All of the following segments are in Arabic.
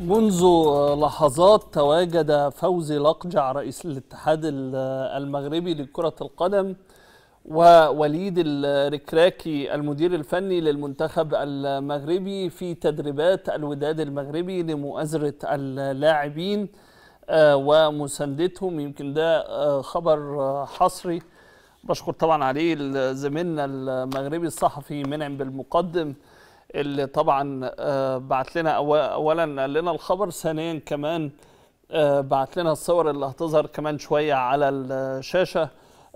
منذ لحظات تواجد فوزي لقجع رئيس الاتحاد المغربي لكرة القدم ووليد الركراكي المدير الفني للمنتخب المغربي في تدريبات الوداد المغربي لمؤازرة اللاعبين آه، ومساندتهم يمكن ده آه، خبر آه، حصري بشكر طبعا عليه زميلنا المغربي الصحفي منعم بالمقدم اللي طبعا آه، بعت لنا اولا قال لنا الخبر ثانيا كمان آه، بعت لنا الصور اللي هتظهر كمان شويه على الشاشه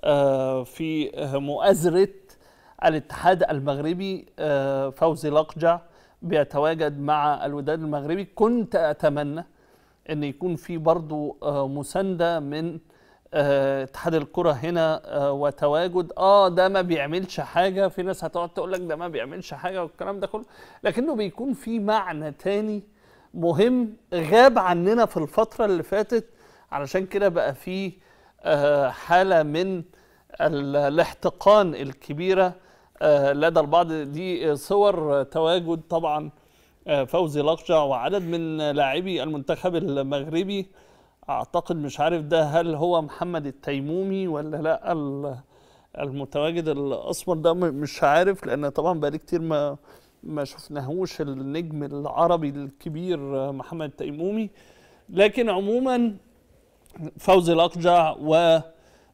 آه، في مؤازره الاتحاد المغربي فوزي لقجع بيتواجد مع الوداد المغربي كنت اتمنى ان يكون في برضه مسانده من آه، اتحاد الكره هنا آه، وتواجد اه ده ما بيعملش حاجه في ناس هتقعد تقول لك ده ما بيعملش حاجه والكلام ده كله لكنه بيكون في معنى تاني مهم غاب عننا في الفتره اللي فاتت علشان كده بقى في آه، حاله من الاحتقان الكبيره لدى البعض دي صور تواجد طبعا فوزي لقجع وعدد من لاعبي المنتخب المغربي اعتقد مش عارف ده هل هو محمد التيمومي ولا لا المتواجد الاسمر ده مش عارف لان طبعا بقالي كتير ما ما شفناهوش النجم العربي الكبير محمد التيمومي لكن عموما فوزي الاقجع و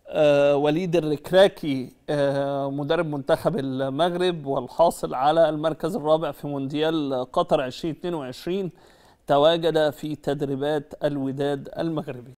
آه، وليد الركراكي آه، مدرب منتخب المغرب والحاصل على المركز الرابع في مونديال قطر 2022 تواجد في تدريبات الوداد المغربي